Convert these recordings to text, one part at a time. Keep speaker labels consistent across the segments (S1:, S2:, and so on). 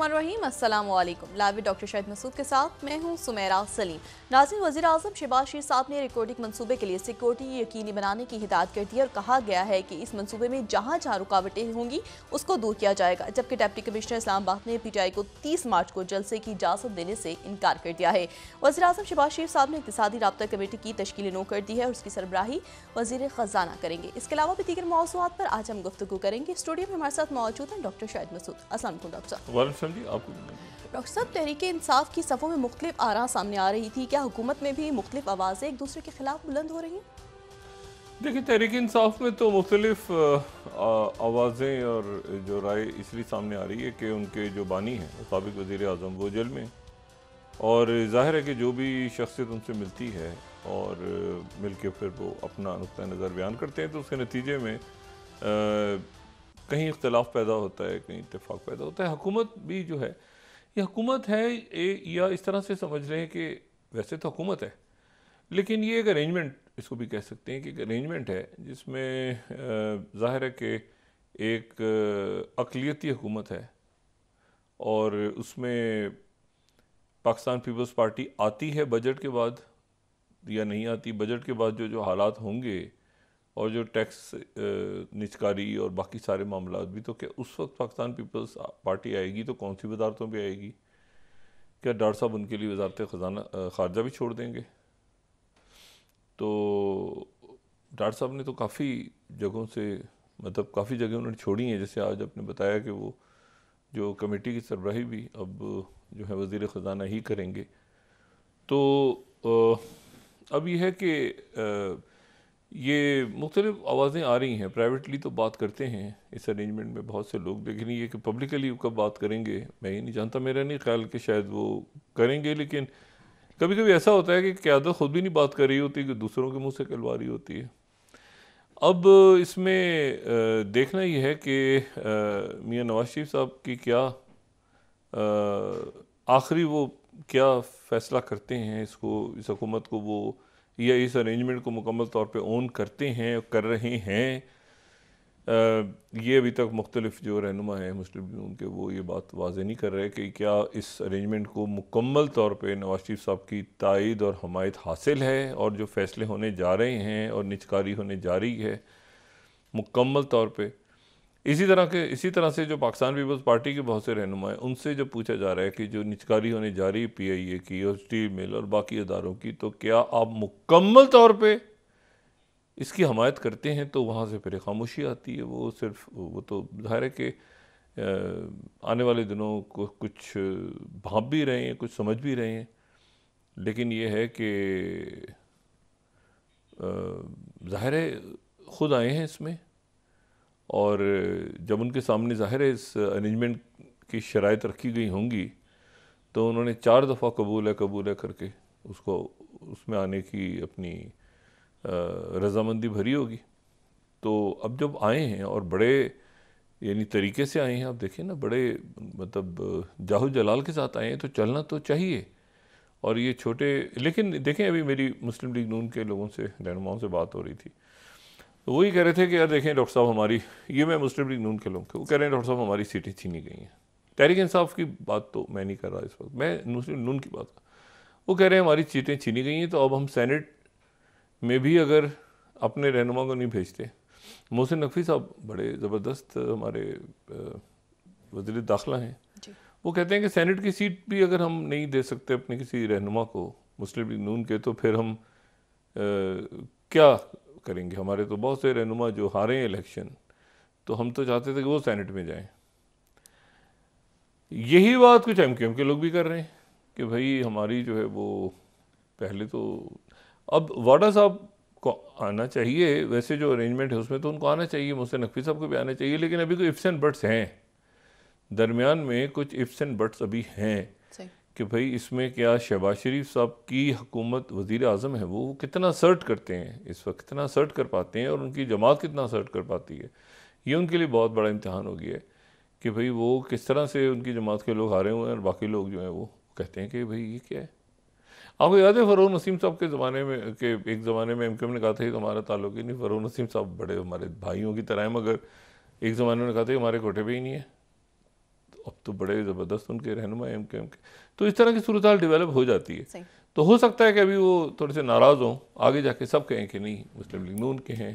S1: बिस्मिल्लाम अल्लाम लावी डॉक्टर शाहिद मसूद के साथ मैं हूं सुमेरा सलीम नाजी वजी अजम शहबाज शीर साहब ने रिकॉर्डिंग मनसूबे के लिए सिक्योरिटी यकीनी बनाने की हिदायत कर दी और कहा गया है कि इस मनसूबे में जहां जहां रुकावटें होंगी उसको दूर किया जाएगा जबकि डिप्टी कमिश्नर इस्लामाबाद ने आई को तीस मार्च को जलसे की इजाज़त देने से इनकार कर दिया है वजी अजम शहबाज शीर साहब ने इकतदी रबता कमेटी की तश्ल नो कर दी है और उसकी सरबराही वजीर ख़जाना करेंगे इसके अलावा भी दीगर मौजूद पर आज हम गुफ्तु करेंगे स्टूडियो में हमारे साथ मौजूद हैं डॉक्टर शाहिद मसूद असल डॉक्टर शर्म जी आपको डॉक्टर साहब तहरीक इंसाफ की सफ़ों में मुख्तलिफ आरा सामने आ रही थी क्या हुकूमत में भी मुख्तलिफ आवाज़ें एक दूसरे के ख़िलाफ़ बुलंद हो रही
S2: देखिए तहरीक इंसाफ में तो मुख्तलिफ आवाज़ें और जो राय इसलिए सामने आ रही है कि उनके जो बानी हैं सबक वजीर अजम वो जेल में और जाहिर है कि जो भी शख्सियत उनसे मिलती है और मिल के फिर वो अपना नुक़ नज़र बयान करते हैं तो उसके नतीजे में कहीं इख्तलाफ पैदा होता है कहीं इतफाक़ पैदा होता है हकूमत भी जो है ये हकूमत है ए, या इस तरह से समझ रहे हैं कि वैसे तो हुकूमत है लेकिन ये एक अरेंजमेंट इसको भी कह सकते हैं कि एक अरेंजमेंट है जिसमें ज़ाहिर है कि एक अकलीती हकूमत है और उसमें पाकिस्तान पीपल्स पार्टी आती है बजट के बाद या नहीं आती बजट के बाद जो जो हालात होंगे और जो टैक्स निचकारी और बाकी सारे मामला भी तो क्या उस वक्त पाकिस्तान पीपल्स पार्टी आएगी तो कौन सी वजारतों पर आएगी क्या डॉक्टर साहब उनके लिए वजारत खजाना खारजा भी छोड़ देंगे तो डॉक्टर साहब ने तो काफ़ी जगहों से मतलब काफ़ी जगह उन्होंने छोड़ी हैं जैसे आज आपने बताया कि वो जो कमेटी की सरबराही भी अब जो है वजीर ख़जाना ही करेंगे तो अब यह है कि ये मुख्तलिफ आवाज़ें आ रही हैं प्राइवेटली तो बात करते हैं इस अरेंजमेंट में बहुत से लोग लेकिन ये कि पब्लिकली कब बात करेंगे मैं ये नहीं जानता मेरा नहीं ख्याल कि शायद वो करेंगे लेकिन कभी कभी ऐसा होता है कि क्यादत ख़ुद भी नहीं बात कर रही होती कि दूसरों के मुँह से कलवा रही होती है अब इसमें देखना ये है कि मियाँ नवाज शरीफ साहब की क्या आखिरी वो क्या फ़ैसला करते हैं इसको इस हकूमत को वो या इस अरेंजमेंट को मुकम्मल तौर पर ओन करते हैं कर रहे हैं ये अभी तक मुख्तलिफ जो रहनुमा है मुस्लिम लीग के वो ये बात वाजे नहीं कर रहे कि क्या इस अरेंजमेंट को मुकम्मल तौर पे नवाज शरीफ साहब की तायद और हमायत हासिल है और जो फैसले होने जा रहे हैं और निचकारी होने जा रही है मुकम्मल तौर पर इसी तरह के इसी तरह से जो पाकिस्तान पीपल्स पार्टी के बहुत से रहनुमा हैं उनसे जो पूछा जा रहा है कि जो निचकारी होने जा रही है पी आई ए की और स्टील मिल और बाकी इदारों की तो क्या आप मुकम्मल तौर पर इसकी हमायत करते हैं तो वहाँ से फिर खामोशी आती है वो सिर्फ वो तो जाहिर है कि आने वाले दिनों को कुछ भाप भी रहे हैं कुछ समझ भी रहे हैं लेकिन ये है कि ज़ाहिर खुद आए हैं इसमें और जब उनके सामने ज़ाहिर है इस अरेंजमेंट की शराइ रखी गई होंगी तो उन्होंने चार दफ़ा कबूल है कबूल है करके उसको उसमें आने की अपनी रजामंदी भरी होगी तो अब जब आए हैं और बड़े यानी तरीके से आए हैं आप देखिए ना बड़े मतलब जाहू जलाल के साथ आए हैं तो चलना तो चाहिए और ये छोटे लेकिन देखें अभी मेरी मुस्लिम लीग नून के लोगों से रहनुमाओं से बात हो रही थी तो वही कह रहे थे कि यार देखें डॉक्टर साहब हमारी ये मैं मुस्लिम लीग नून के लोग वो कह रहे हैं डॉक्टर साहब हमारी सीटें छीनी गई हैं तहरीक इंसाफ की बात तो मैं नहीं कर रहा इस वक्त मैं मुस्लिम नून की बात वो कह रहे हैं हमारी सीटें छीनी गई हैं तो अब हम सैनट में भी अगर अपने रहनुमा को नहीं भेजते मोहसिन नकवी साहब बड़े ज़बरदस्त हमारे वजीर दाखिला हैं वो कहते हैं कि सैनट की सीट भी अगर हम नहीं दे सकते अपने किसी रहनुमा को मुस्लिम लीग नून के तो फिर हम आ, क्या करेंगे हमारे तो बहुत से रहनुमा जो हारे हैं इलेक्शन तो हम तो चाहते थे कि वो सेनेट में जाएं यही बात कुछ एम के लोग भी कर रहे हैं कि भाई हमारी जो है वो पहले तो अब वाडा साहब को आना चाहिए वैसे जो अरेंजमेंट है उसमें तो उनको आना चाहिए मुझसे नकवी साहब को भी आना चाहिए लेकिन अभी कोई इफ्स एंड बट्स हैं दरमियान में कुछ इफ्स एंड बट्स अभी हैं कि भाई इसमें क्या शहबाज शरीफ साहब की हकूमत वज़ी अजम है वो कितना सर्ट करते हैं इस वक्त कितना सर्ट कर पाते हैं और उनकी जमात कितना सर्ट कर पाती है ये उनके लिए बहुत बड़ा इम्तहान हो गया है कि भाई वो किस तरह से उनकी जमात के लोग हारे हुए हैं और बाकी लोग जो हैं वो कहते हैं कि भाई ये क्या है आपको याद है फ़रोन नसीम साहब के ज़माने में के एक ज़माने में एम क्यू ने कहा था कि हमारा ताल्लुक ही नहीं फ़रोन नसीम साहब बड़े हमारे भाइयों की तरह हैं मगर एक ज़माने में कहा था कि हमारे कोठे पर ही नहीं है अब तो बड़े ज़बरदस्त उनके रहनुमा एम के एम के तो इस तरह की सूरत डिवेलप हो जाती है तो हो सकता है कि अभी वो थोड़े से नाराज़ हों आगे जाके सब कहें कि नहीं मुस्लिम लीग नून के हैं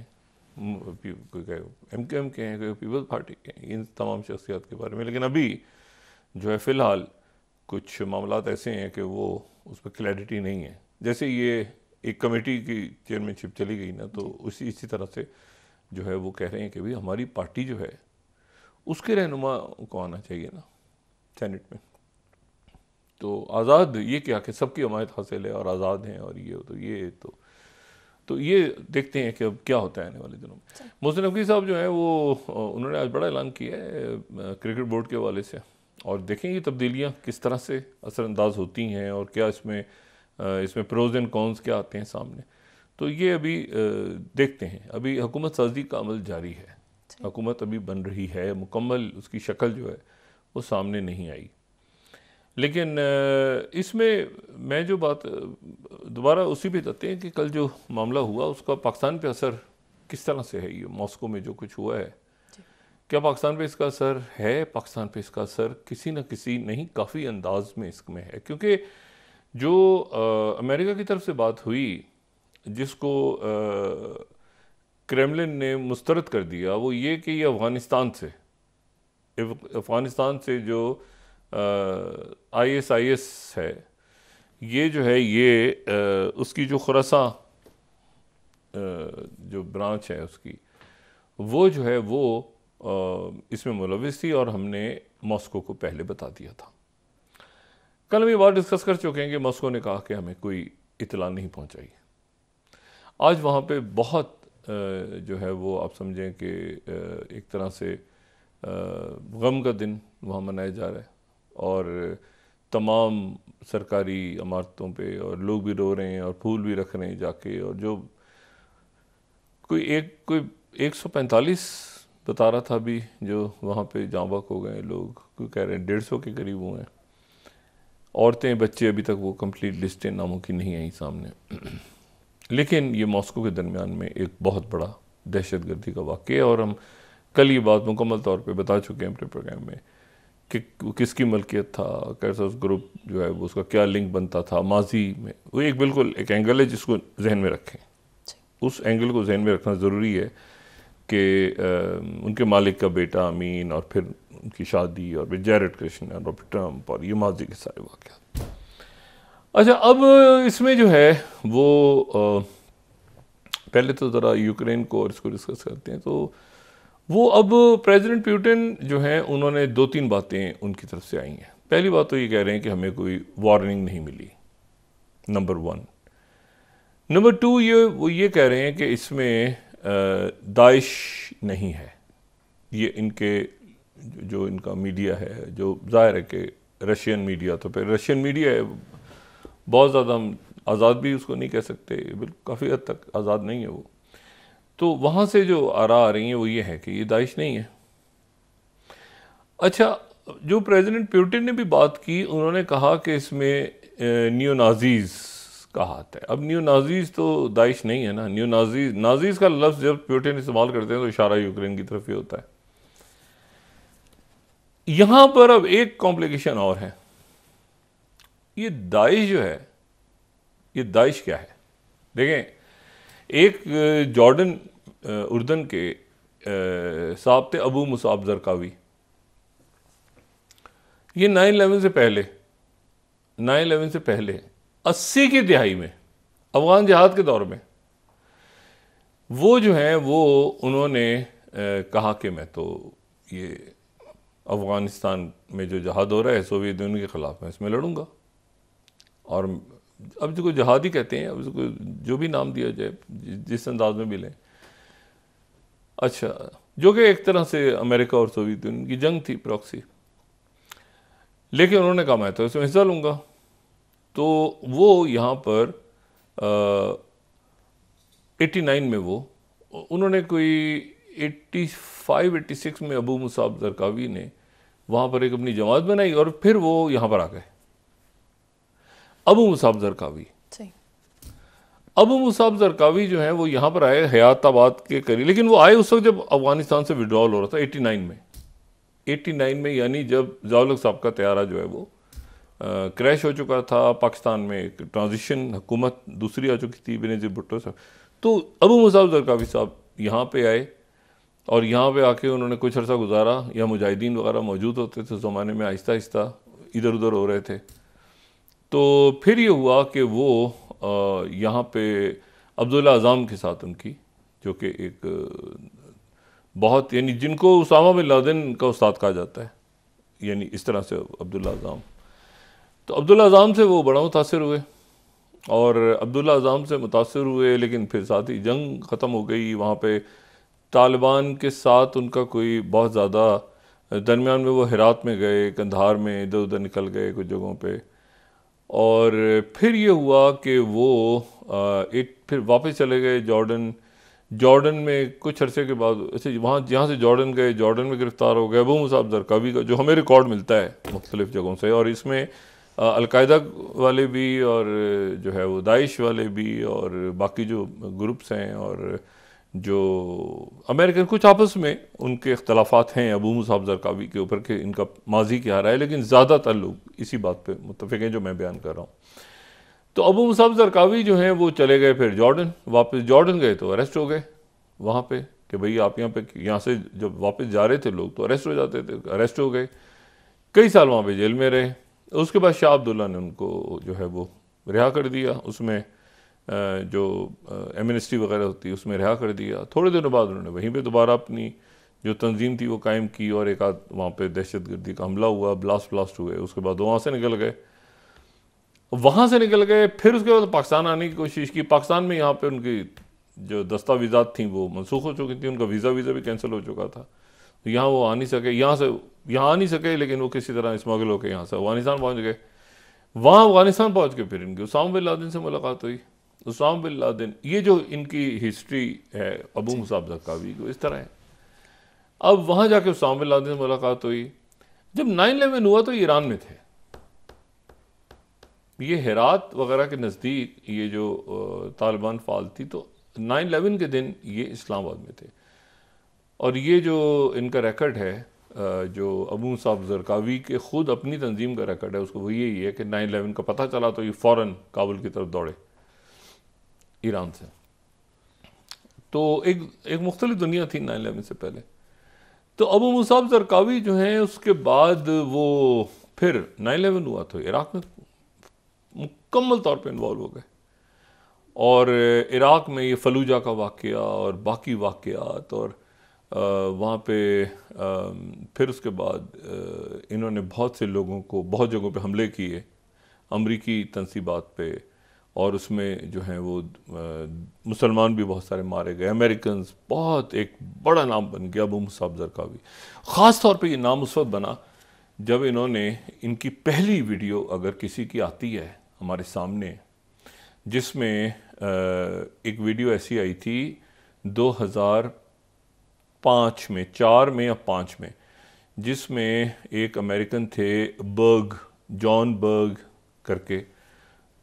S2: कोई कहे एम के एम के हैं कोई पीपल्स पार्टी के हैं इन तमाम शख्सियात के बारे में लेकिन अभी जो है फ़िलहाल कुछ मामला ऐसे हैं कि वो उस पर क्लैरिटी नहीं है जैसे ये एक कमेटी की चेयरमैनशिप चली गई ना तो उसी इसी तरह से जो है वो कह रहे हैं कि भाई हमारी पार्टी जो है उसके रहनुमा को आना चाहिए ना सेनेट में तो आज़ाद ये क्या कि सबकी हमायत हासिल है और आज़ाद हैं और ये तो ये तो तो ये देखते हैं कि अब क्या होता है आने वाले दिनों में अच्छा। मोहसिन नकवी साहब जो है वो उन्होंने आज बड़ा ऐलान किया है क्रिकेट बोर्ड के हवाले से और देखें ये तब्दीलियाँ किस तरह से असरानंदाज होती हैं और क्या इसमें इसमें प्रोज एंड कॉन्स क्या आते हैं सामने तो ये अभी देखते हैं अभी हुकूमत साजी का अमल जारी है हुकूमत अभी बन रही है मुकम्मल उसकी शक्ल जो है वो सामने नहीं आई लेकिन इसमें मैं जो बात दोबारा उसी भी जाते हैं कि कल जो मामला हुआ उसका पाकिस्तान पे असर किस तरह से है ये मॉस्को में जो कुछ हुआ है क्या पाकिस्तान पे इसका असर है पाकिस्तान पे इसका असर किसी न किसी नहीं काफ़ी अंदाज में इसमें है क्योंकि जो आ, अमेरिका की तरफ से बात हुई जिसको आ, क्रेमलिन ने मुस्तरद कर दिया वो ये कि ये अफ़गानिस्तान से अफ़गानिस्तान से जो आई एस आई एस है ये जो है ये आ, उसकी जो खुरसा जो ब्रांच है उसकी वो जो है वो आ, इसमें मुलविस थी और हमने मॉस्को को पहले बता दिया था कल हम ये बात डिस्कस कर चुके हैं कि मॉस्को ने कहा कि हमें कोई इतला नहीं पहुंचाई आज वहाँ पे बहुत जो है वो आप समझें कि एक तरह से गम का दिन वहाँ मनाया जा रहा है और तमाम सरकारी इमारतों पे और लोग भी रो रहे हैं और फूल भी रख रहे हैं जाके और जो कोई एक कोई 145 बता रहा था अभी जो वहाँ पे जाँबक हो गए लोग कोई कह रहे हैं डेढ़ सौ के करीब हुए हैं औरतें बच्चे अभी तक वो कम्प्लीट लिस्टें नामों की नहीं आई सामने लेकिन ये मॉस्को के दरमियान में एक बहुत बड़ा दहशत गर्दी का वाक़ है और हम कल ये बात मुकम्मल तौर पर बता चुके हैं अपने प्रोग्राम में कि किसकी मलकियत था कैसा उस ग्रुप जो है वो उसका क्या लिंक बनता था माजी में वो एक बिल्कुल एक एंगल है जिसको जहन में रखें उस एंगल को जहन में रखना ज़रूरी है कि उनके मालिक का बेटा अमीन और फिर उनकी शादी और फिर जैरड कृष्ण और फिर ट्रम्प और ये माजी के सारे वाक़ अच्छा अब इसमें जो है वो पहले तो ज़रा यूक्रेन को और इसको डिस्कस करते हैं तो वो अब प्रेसिडेंट प्यूटिन जो हैं उन्होंने दो तीन बातें उनकी तरफ से आई हैं पहली बात तो ये कह रहे हैं कि हमें कोई वार्निंग नहीं मिली नंबर वन नंबर टू ये वो ये कह रहे हैं कि इसमें दाइश नहीं है ये इनके जो इनका मीडिया है जो जाहिर है कि रशियन मीडिया तो फिर रशियन मीडिया है बहुत ज़्यादा हम आज़ाद भी उसको नहीं कह सकते बिल्कुल काफ़ी हद तक आज़ाद नहीं है वो तो वहाँ से जो आरा आ रही हैं वो ये है कि ये दाइश नहीं है अच्छा जो प्रेसिडेंट प्यूटिन ने भी बात की उन्होंने कहा कि इसमें न्यू नाजीज़ का हाथ है अब न्यू नाजीज़ तो दाइश नहीं है ना न्यू नाजीज़ नाजीज़ का लफ्ज़ जब प्यूटिन इस्तेमाल करते हैं तो इशारा यूक्रेन की तरफ ही होता है यहाँ पर अब एक कॉम्प्लिकेशन और है ये दाइश जो है ये दाइश क्या है देखें एक जॉर्डन उर्दन के साहब थे अबू मुसाब जरकावी ये नाइन इलेवन से पहले नाइन इलेवन से पहले अस्सी की तिहाई में अफगान जहाद के दौर में वो जो हैं वो उन्होंने कहा कि मैं तो ये अफ़गानिस्तान में जो जहाद हो रहा है सोवियत यूनियन के ख़िलाफ़ मैं इसमें लड़ूंगा और अब जिसको जहादी कहते हैं अब उसको जो भी नाम दिया जाए जिस अंदाज में भी लें अच्छा जो कि एक तरह से अमेरिका और सोवियत यूनियन की जंग थी प्रॉक्सी लेकिन उन्होंने कहा मैं तो इसमें हिस्सा लूँगा तो वो यहाँ पर एटी नाइन में वो उन्होंने कोई एट्टी फाइव एट्टी सिक्स में अबू मुसाब जरकावी ने वहाँ पर एक अपनी जमात बनाई और फिर वो यहाँ पर आ गए Abu Musab Zarqawi Abu Musab Zarqawi जो है वो यहाँ पर आए आबाद के करीब लेकिन वो आए उस वक्त जब अफगानिस्तान से विड्रॉल हो रहा था 89 में 89 में यानी जब जावलक साहब का तैयारा जो है वो क्रैश हो चुका था पाकिस्तान में एक ट्रांजिशन हुकूमत दूसरी आ चुकी थी बिनेजी भुट्टो साहब तो अबू मुसाब जरकावी साहब यहाँ पर आए और यहाँ पे आके उन्होंने कुछ अर्सा गुजारा या मुजाहिदीन वगैरह मौजूद होते थे उस ज़माने में आहिस्ता आहिस्ता इधर उधर हो रहे थे तो फिर ये हुआ कि वो यहाँ पे अब्दुल्ला अज़ाम के साथ उनकी जो कि एक बहुत यानी जिनको उसामा बिन लादेन का उस्ताद कहा जाता है यानी इस तरह से अब्दुल्ला अज़ाम तो अब्दुल्ला अज़ाम से वो बड़ा मुतासर हुए और अब्दुल्ला अज़ाम से मुतासर हुए लेकिन फिर साथ ही जंग ख़त्म हो गई वहाँ पे तालिबान के साथ उनका कोई बहुत ज़्यादा दरमियान में वो हिरात में गए कंधार में इधर उधर निकल गए कुछ जगहों पर और फिर ये हुआ कि वो एक फिर वापस चले गए जॉर्डन जॉर्डन में कुछ अरसे के बाद ऐसे वहाँ जहाँ से जॉर्डन गए जॉर्डन में गिरफ्तार हो गए अबू मुसाफ दरकावी का जो हमें रिकॉर्ड मिलता है मुख्तलिफ़ जगहों से और इसमें अलकायदा वाले भी और जो है वो दाइश वाले भी और बाकी जो ग्रुप्स हैं और जो अमेरिकन कुछ आपस में उनके अख्तलाफात हैं अबू मुसाब जरकावी के ऊपर के इनका माजी क्या रहा है लेकिन ज़्यादातर लोग इसी बात पे मुतफ़ हैं जो मैं बयान कर रहा हूँ तो अबू मुसाब जरकावी जो हैं वो चले गए फिर जॉर्डन वापस जॉर्डन गए तो अरेस्ट हो गए वहाँ पे कि भाई आप यहाँ पे यहाँ से जब वापस जा रहे थे लोग तो अरेस्ट हो जाते थे अरेस्ट हो गए कई साल वहाँ पर जेल में रहे उसके बाद शाह अब्दुल्ला ने उनको जो है वो रिहा कर दिया उसमें जो एमनेस्टी वगैरह होती है उसमें रिहा कर दिया थोड़े दिनों बाद उन्होंने वहीं पर दोबारा अपनी जो तंजीम थी वो कायम की और एक आध वहाँ पर दहशत गर्दी का हमला हुआ ब्लास्ट ब्लास्ट हुए उसके बाद वहाँ से निकल गए वहाँ से निकल गए फिर उसके बाद पाकिस्तान आने की कोशिश की पाकिस्तान में यहाँ पर उनकी जो दस्तावेजात थी वो मनसूख हो चुकी थी उनका वीज़ा वीज़ा भी कैंसिल हो चुका था तो यहाँ वो आ नहीं सके यहाँ से यहाँ आ नहीं सके लेकिन वो किसी तरह स्मगल होकर यहाँ से अफगानिस्तान पहुँच गए वहाँ अफगानिस्तान पहुँच के फिर इनकी उसाम बिन लादिन से मुलाकात हुई उसाम बिन लादेन ये जो इनकी हिस्ट्री है अबू मुसाब जकावी को इस तरह है अब वहाँ जाके उसाम बिन लादेन से मुलाकात हुई जब नाइन इलेवन हुआ तो ईरान में थे ये हेरात वगैरह के नज़दीक ये जो तालिबान फाल थी तो नाइन इलेवन के दिन ये इस्लामाबाद में थे और ये जो इनका रिकॉर्ड है जो अबू साहब जरकावी के ख़ुद अपनी तंजीम का रिकॉर्ड है उसको वो यही है कि नाइन इलेवन का पता चला तो ये फ़ौर काबुल की तरफ दौड़े ईरान से तो एक एक मुख्तलिफ दुनिया थी नाइन अलेवन से पहले तो अबू मुसाब जरकावी जो हैं उसके बाद वो फिर नाइन इलेवन हुआ तो इराक़ में मुकम्मल तौर पे इन्वॉल्व हो गए और इराक़ में ये फलूजा का वाक़ और बाकी वाक़ात और वहाँ पे आ, फिर उसके बाद इन्होंने बहुत से लोगों को बहुत जगहों पे हमले किए अमरीकी तनसीबात पे और उसमें जो है वो मुसलमान भी बहुत सारे मारे गए अमेरिकन बहुत एक बड़ा नाम बन गया अबू का भी ख़ास तौर पे ये नाम उस वक्त बना जब इन्होंने इनकी पहली वीडियो अगर किसी की आती है हमारे सामने जिसमें एक वीडियो ऐसी आई थी 2005 में चार में या पाँच में जिसमें एक अमेरिकन थे बर्ग जॉन बर्ग करके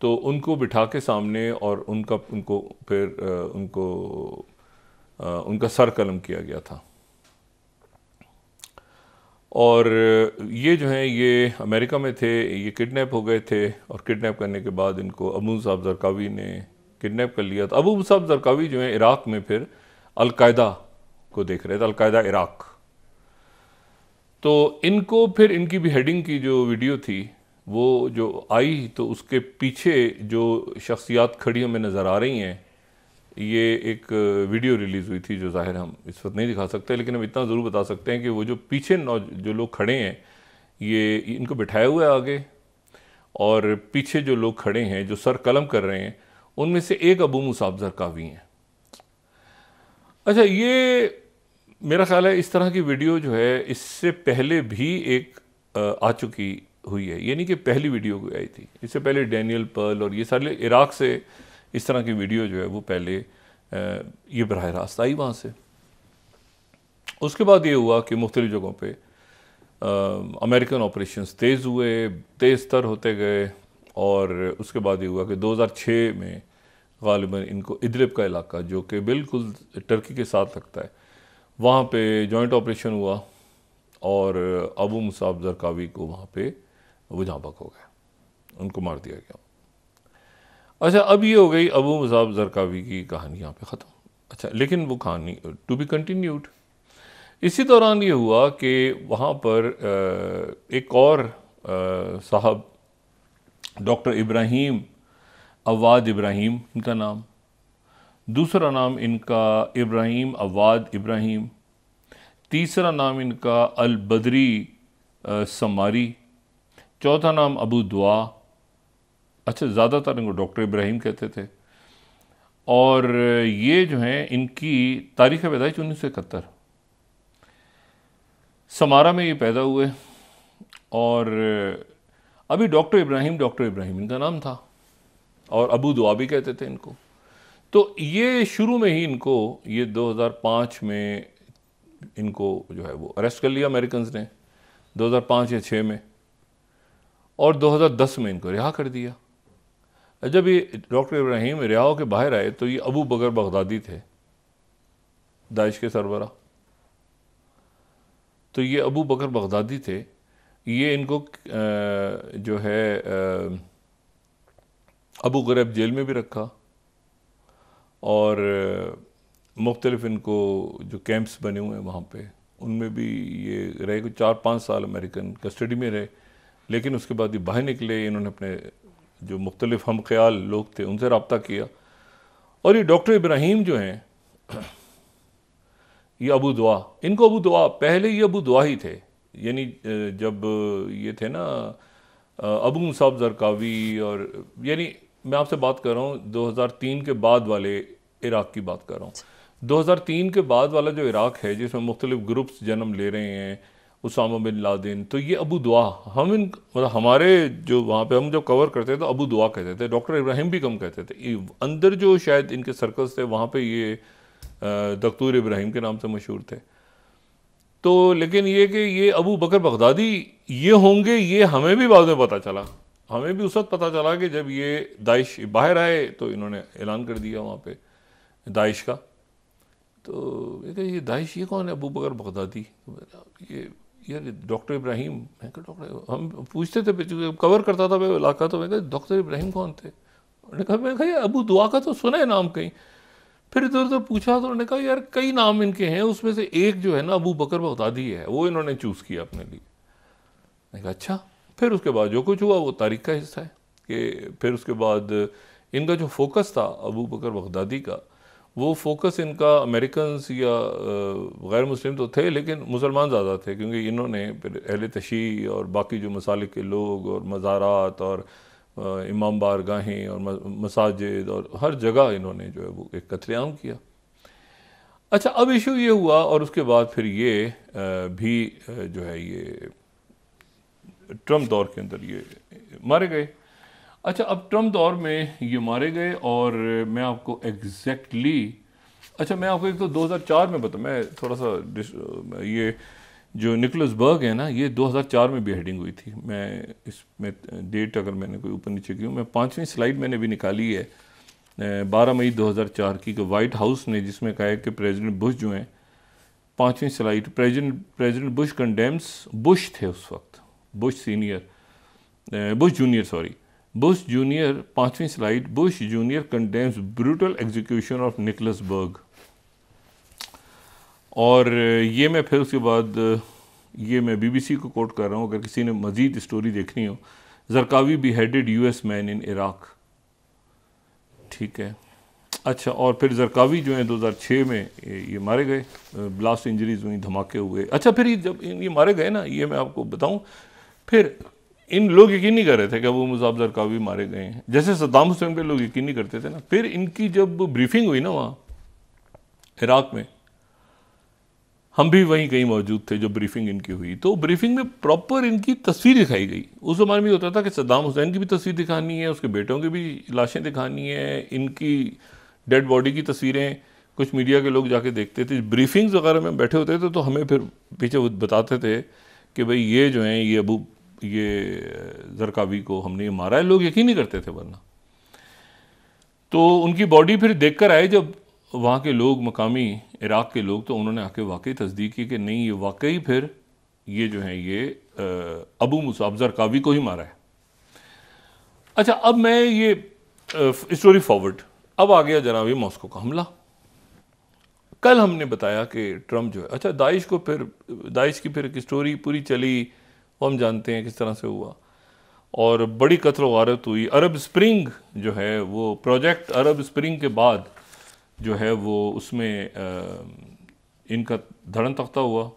S2: तो उनको बिठा के सामने और उनका उनको फिर उनको उनका सर कलम किया गया था और ये जो हैं ये अमेरिका में थे ये किडनैप हो गए थे और किडनैप करने के बाद इनको अबू साहब जरकावी ने किडनैप कर लिया था अबू साहब जरकावी जो है इराक़ में फिर अलकायदा को देख रहे थे अलकायदा इराक़ तो इनको फिर इनकी भी हेडिंग की जो वीडियो थी वो जो आई तो उसके पीछे जो शख्सियात खड़ी हमें नज़र आ रही हैं ये एक वीडियो रिलीज़ हुई थी जो ज़ाहिर हम इस वक्त नहीं दिखा सकते लेकिन हम इतना ज़रूर बता सकते हैं कि वो जो पीछे नौ जो लोग खड़े हैं ये इनको बिठाया हुआ है आगे और पीछे जो लोग खड़े हैं जो सर कलम कर रहे हैं उनमें से एक अबू मुसाब जरकावी हैं अच्छा ये मेरा ख्याल है इस तरह की वीडियो जो है इससे पहले भी एक आ चुकी हुई है यानी कि पहली वीडियो आई थी इससे पहले डैनियल पर्ल और ये सारे इराक से इस तरह की वीडियो जो है वो पहले ये बरह रास्त आई वहाँ से उसके बाद ये हुआ कि मुख्तलि जगहों पर अमेरिकन ऑपरेशन तेज़ हुए तेज़ तर होते गए और उसके बाद ये हुआ कि 2006 में गालिबा इनको इदलिब का इलाका जो कि बिल्कुल टर्की के साथ लगता है वहाँ पे जॉइंट ऑपरेशन हुआ और अबू मुसाफ़ जरकावी को वहाँ पे वो जहाँ पक हो गए उनको मार दिया गया अच्छा अब ये हो गई अबू मजाब जरकावी की कहानी यहाँ पे ख़त्म अच्छा लेकिन वो कहानी टू बी कंटिन्यूड इसी दौरान ये हुआ कि वहाँ पर एक और साहब डॉक्टर इब्राहिम अवाद इब्राहिम इनका नाम दूसरा नाम इनका इब्राहिम अवाद इब्राहिम तीसरा नाम इनका अलबदरी समारी चौथा नाम अबू दुआ अच्छा ज़्यादातर इनको डॉक्टर इब्राहिम कहते थे और ये जो हैं इनकी तारीख पैदाइश उन्नीस सौ इकहत्तर समारा में ये पैदा हुए और अभी डॉक्टर इब्राहिम डॉक्टर इब्राहिम इनका नाम था और अबू दुआ भी कहते थे इनको तो ये शुरू में ही इनको ये 2005 में इनको जो है वो अरेस्ट कर लिया अमेरिकन ने 2005 या 6 में और 2010 में इनको रिहा कर दिया जब ये डॉक्टर इब्राहिम रिहाओं के बाहर आए तो ये अबू बकर बगदादी थे दाइश के सरबरा तो ये अबू बकर बगदादी थे ये इनको जो है अबू गरब जेल में भी रखा और मुख्तलफ इनको जो कैंप्स बने हुए हैं वहाँ पे उनमें भी ये रहे कुछ चार पाँच साल अमेरिकन कस्टडी में रहे लेकिन उसके बाद ये बाहर निकले इन्होंने अपने जो मुख्तलिफ हम ख्याल लोग थे उनसे रबता किया और ये डॉक्टर इब्राहिम जो हैं ये अबू दुआ इनको अबू दुआ पहले ये अबू दुआ ही थे यानी जब ये थे ना अबू मुसाब जरकावी और यानी मैं आपसे बात कर रहा हूँ 2003 के बाद वाले इराक़ की बात कर रहा हूँ 2003 के बाद वाला जो इराक़ है जिसमें मुख्तलिफ ग्रुप्स जन्म ले रहे हैं उसामा बिन लादिन तो ये अबू दुआ हम इन मतलब हमारे जो वहाँ पे हम जब कवर करते थे तो अबू दुआ कहते थे डॉक्टर इब्राहिम भी कम कहते थे अंदर जो शायद इनके सर्कल्स थे वहाँ पे ये दख्तूर इब्राहिम के नाम से मशहूर थे तो लेकिन ये कि ये अबू बकर बगदादी ये होंगे ये हमें भी बाद में पता चला हमें भी उस वक्त पता चला कि जब ये दाइश बाहर आए तो इन्होंने ऐलान कर दिया वहाँ पे दाइश का तो ये दाइश ये कौन है अबू बकर बगदादी तो ये यार डॉक्टर इब्राहिम मैं कहा डॉक्टर हम पूछते थे कवर करता था मैं इलाका तो मैं कहा डॉक्टर इब्राहिम कौन थे उन्होंने कहा मैं कहा अबू दुआ का तो सुना है नाम कहीं फिर इधर उधर पूछा तो उन्होंने कहा यार कई नाम इनके हैं उसमें से एक जो है ना अबू बकर बगदादी है वो इन्होंने चूज़ किया अपने लिए मैंने कहा अच्छा फिर उसके बाद जो कुछ हुआ वो तारीख का हिस्सा है कि फिर उसके बाद इनका जो फोकस था अबू बकर बगदादी का वो फोकस इनका अमेरिकन या गैर मुस्लिम तो थे लेकिन मुसलमान ज़्यादा थे क्योंकि इन्होंने फिर अहल तशी और बाकी जो मसालिक के लोग और मज़ारात और इमाम बारगाहें और मसाजिद और हर जगह इन्होंने जो है वो एक कतलेआम किया अच्छा अब इशू ये हुआ और उसके बाद फिर ये भी जो है ये ट्रम्प दौर के अंदर ये मारे गए अच्छा अब ट्रम्प दौर में ये मारे गए और मैं आपको एग्जैक्टली अच्छा मैं आपको एक तो 2004 में बता मैं थोड़ा सा ये जो निकोलस बर्ग है ना ये 2004 में भी हेडिंग हुई थी मैं इसमें डेट अगर मैंने कोई ऊपर नीचे की हूँ मैं पाँचवीं स्लाइड मैंने भी निकाली है 12 मई 2004 की कि वाइट हाउस ने जिसमें कहा है कि प्रेसिडेंट बुश जो हैं पाँचवीं slide president president Bush condemns Bush थे उस वक्त Bush senior Bush junior sorry Bush junior पांचवी slide Bush junior condemns brutal execution of Nicholas Berg और ये मैं फिर उसके बाद ये मैं बीबीसी को कोट कर रहा हूँ अगर किसी ने मज़ीद स्टोरी देखनी हो Zarqawi beheaded U S man in Iraq ठीक है अच्छा और फिर जरकावी जो है 2006 में ये मारे गए ब्लास्ट इंजरीज हुई धमाके हुए अच्छा फिर ये जब ये मारे गए ना ये मैं आपको बताऊं फिर इन लोग यकीन नहीं कर रहे थे कि वो मुजाब जरकावी मारे गए हैं जैसे सद्दाम हुसैन पे लोग यकीन नहीं करते थे ना फिर इनकी जब ब्रीफिंग हुई ना वहाँ इराक़ में हम भी वहीं कहीं मौजूद थे जो ब्रीफिंग इनकी हुई तो ब्रीफिंग में प्रॉपर इनकी तस्वीर दिखाई गई उस ज़माने में होता था कि सद्दाम हुसैन की भी तस्वीर दिखानी है उसके बेटों की भी लाशें दिखानी है इनकी डेड बॉडी की तस्वीरें कुछ मीडिया के लोग जाके देखते थे ब्रीफिंग्स वगैरह में बैठे होते थे तो हमें फिर पीछे बताते थे कि भाई ये जो हैं ये अबू ये जरकावी को हमने ये मारा है लोग यकीन नहीं करते थे वरना तो उनकी बॉडी फिर देख कर आए जब वहाँ के लोग मकामी इराक़ के लोग तो उन्होंने आके वाकई तस्दीक की कि नहीं ये वाकई फिर ये जो है ये अबू मुसाफ जरकावी को ही मारा है अच्छा अब मैं ये स्टोरी फॉरवर्ड अब आ गया जनाब ये मॉस्को का हमला कल हमने बताया कि ट्रंप जो है अच्छा दाइश को फिर दाइश की फिर एक स्टोरी पूरी चली वो हम जानते हैं किस तरह से हुआ और बड़ी कतल वारत हुई अरब स्प्रिंग जो है वो प्रोजेक्ट अरब स्प्रिंग के बाद जो है वो उसमें इनका धड़न तख्ता हुआ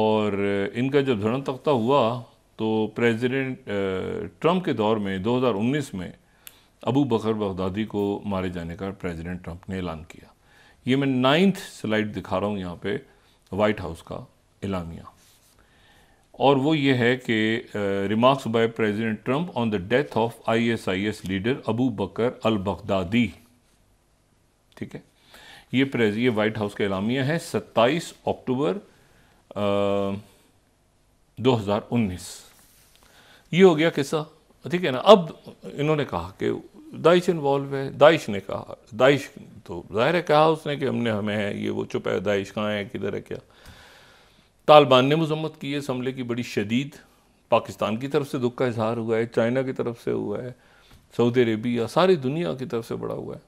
S2: और इनका जब धड़न तख्ता हुआ तो प्रेसिडेंट ट्रंप के दौर में 2019 में अबू बकर बगदादी को मारे जाने का प्रेसिडेंट ट्रंप ने ऐलान किया ये मैं नाइन्थ स्लाइड दिखा रहा हूँ यहाँ पे वाइट हाउस का एलानिया और वो ये है कि remarks by president Trump on the death of ISIS leader Abu Bakr al Baghdadi ठीक है ये प्रेज ये वाइट हाउस का एलामिया है 27 अक्टूबर दो हज़ार उन्नीस ये हो गया किस्सा ठीक है ना अब इन्होंने कहा कि दाइश इन्वॉल्व है दाइश ने कहा दाइश तो जाहिर है कहा उसने कि हमने हमें है ये वो चुप है दाइश कहाँ है किधर है क्या तालिबान ने मजम्मत की है इस हमले की बड़ी शदीद पाकिस्तान की तरफ से दुख का इजहार हुआ है चाइना की तरफ से हुआ है सऊदी अरेबिया सारी दुनिया की तरफ से बड़ा हुआ है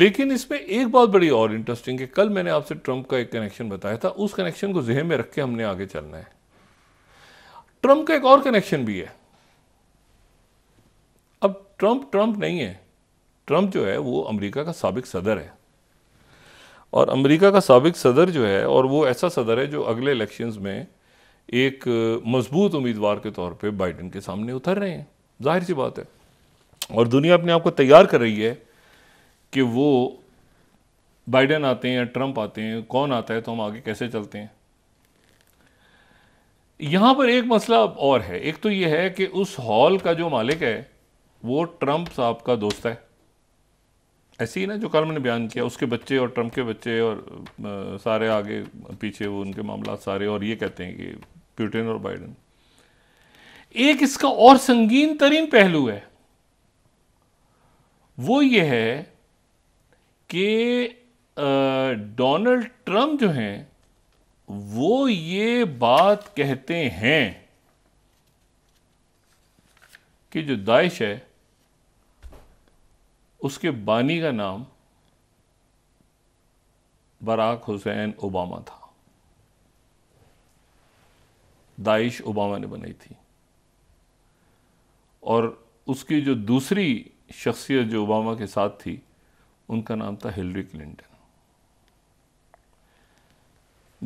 S2: लेकिन इसमें एक बात बड़ी और इंटरेस्टिंग है कल मैंने आपसे ट्रंप का एक कनेक्शन बताया था उस कनेक्शन को जहन में रख के हमने आगे चलना है ट्रंप का एक और कनेक्शन भी है अब ट्रंप ट्रंप नहीं है ट्रंप जो है वो अमेरिका का सबक सदर है और अमेरिका का सबक सदर जो है और वो ऐसा सदर है जो अगले इलेक्शंस में एक मजबूत उम्मीदवार के तौर पे बाइडन के सामने उतर रहे हैं जाहिर सी बात है और दुनिया अपने आप को तैयार कर रही है कि वो बाइडन आते हैं या ट्रंप आते हैं कौन आता है तो हम आगे कैसे चलते हैं यहाँ पर एक मसला और है एक तो ये है कि उस हॉल का जो मालिक है वो ट्रंप साहब का दोस्त है ऐसी ही ना जो कल मैंने बयान किया उसके बच्चे और ट्रंप के बच्चे और सारे आगे पीछे वो उनके मामला सारे और ये कहते हैं कि प्यूटिन और बाइडन एक इसका और संगीन तरीन पहलू है वो ये है कि डोनाल्ड ट्रंप जो हैं वो ये बात कहते हैं कि जो दाइश है उसके बानी का नाम बराक हुसैन ओबामा था दाइश ओबामा ने बनाई थी और उसकी जो दूसरी शख्सियत जो ओबामा के साथ थी उनका नाम था हिलरी क्लिंटन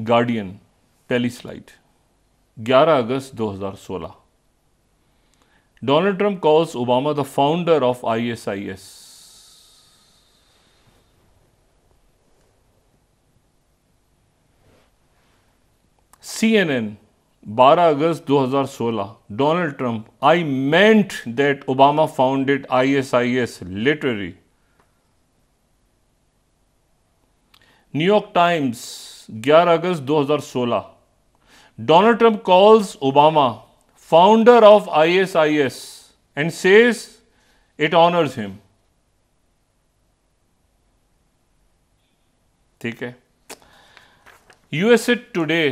S2: गार्डियन पहली स्लाइड 11 अगस्त 2016 Donald Trump calls Obama the founder of ISIS C N N बारह अगस्त 2016 Donald Trump I meant that Obama founded I S I S literally New York Times 11 अगस्त 2016 Donald Trump calls Obama founder of ISIS and says it honours him ठीक है USA today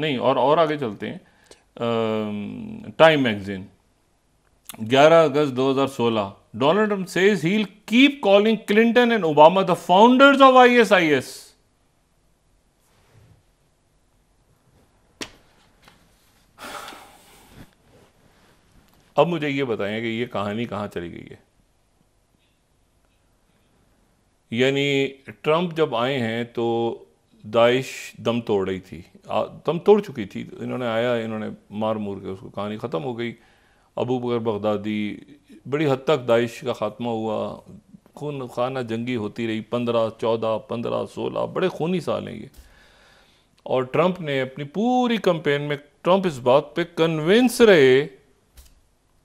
S2: नहीं और और आगे चलते हैं टाइम मैगजीन 11 अगस्त 2016 Donald Trump says he keep calling Clinton and Obama the founders of ISIS अब मुझे ये बताएं कि ये कहानी कहां चली गई है यानी ट्रंप जब आए हैं तो दाइश दम तोड़ रही थी दम तोड़ चुकी थी इन्होंने आया इन्होंने मार मूर के उसको कहानी ख़त्म हो गई अबू बकर बगदादी बड़ी हद तक दाइश का ख़ात्मा हुआ खून खाना जंगी होती रही पंद्रह चौदह पंद्रह सोलह बड़े खूनी साल हैं ये और ट्रंप ने अपनी पूरी कंपेन में ट्रंप इस बात पे कन्विंस रहे